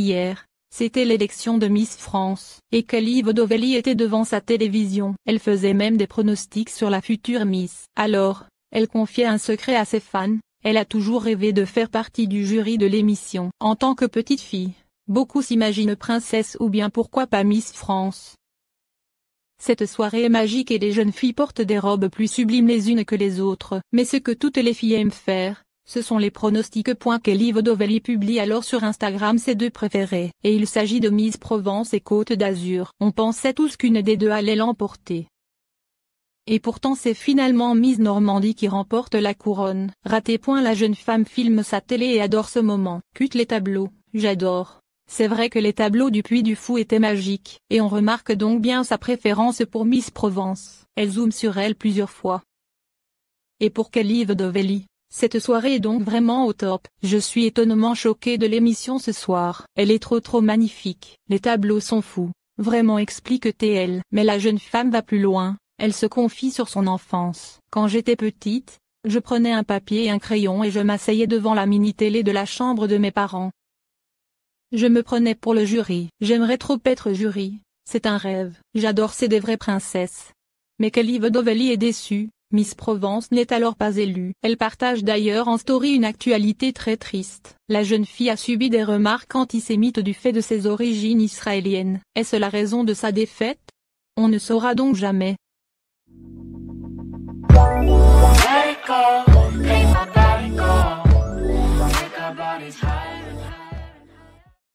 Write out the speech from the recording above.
Hier, c'était l'élection de Miss France, et Kelly Vodovelli était devant sa télévision. Elle faisait même des pronostics sur la future Miss. Alors, elle confiait un secret à ses fans, elle a toujours rêvé de faire partie du jury de l'émission. En tant que petite fille, beaucoup s'imaginent princesse ou bien pourquoi pas Miss France. Cette soirée est magique et les jeunes filles portent des robes plus sublimes les unes que les autres. Mais ce que toutes les filles aiment faire, ce sont les pronostics. Kelly Vodovelli publie alors sur Instagram ses deux préférés. Et il s'agit de Miss Provence et Côte d'Azur. On pensait tous qu'une des deux allait l'emporter. Et pourtant c'est finalement Miss Normandie qui remporte la couronne. Raté point la jeune femme filme sa télé et adore ce moment. Cute les tableaux, j'adore. C'est vrai que les tableaux du Puy du Fou étaient magiques. Et on remarque donc bien sa préférence pour Miss Provence. Elle zoome sur elle plusieurs fois. Et pour Kelly Vodovelli cette soirée est donc vraiment au top. Je suis étonnement choqué de l'émission ce soir. Elle est trop trop magnifique. Les tableaux sont fous. Vraiment explique elle Mais la jeune femme va plus loin. Elle se confie sur son enfance. Quand j'étais petite, je prenais un papier et un crayon et je m'asseyais devant la mini-télé de la chambre de mes parents. Je me prenais pour le jury. J'aimerais trop être jury. C'est un rêve. J'adore, c'est des vraies princesses. Mais Kelly Vedovelli est déçue. Miss Provence n'est alors pas élue. Elle partage d'ailleurs en story une actualité très triste. La jeune fille a subi des remarques antisémites du fait de ses origines israéliennes. Est-ce la raison de sa défaite On ne saura donc jamais.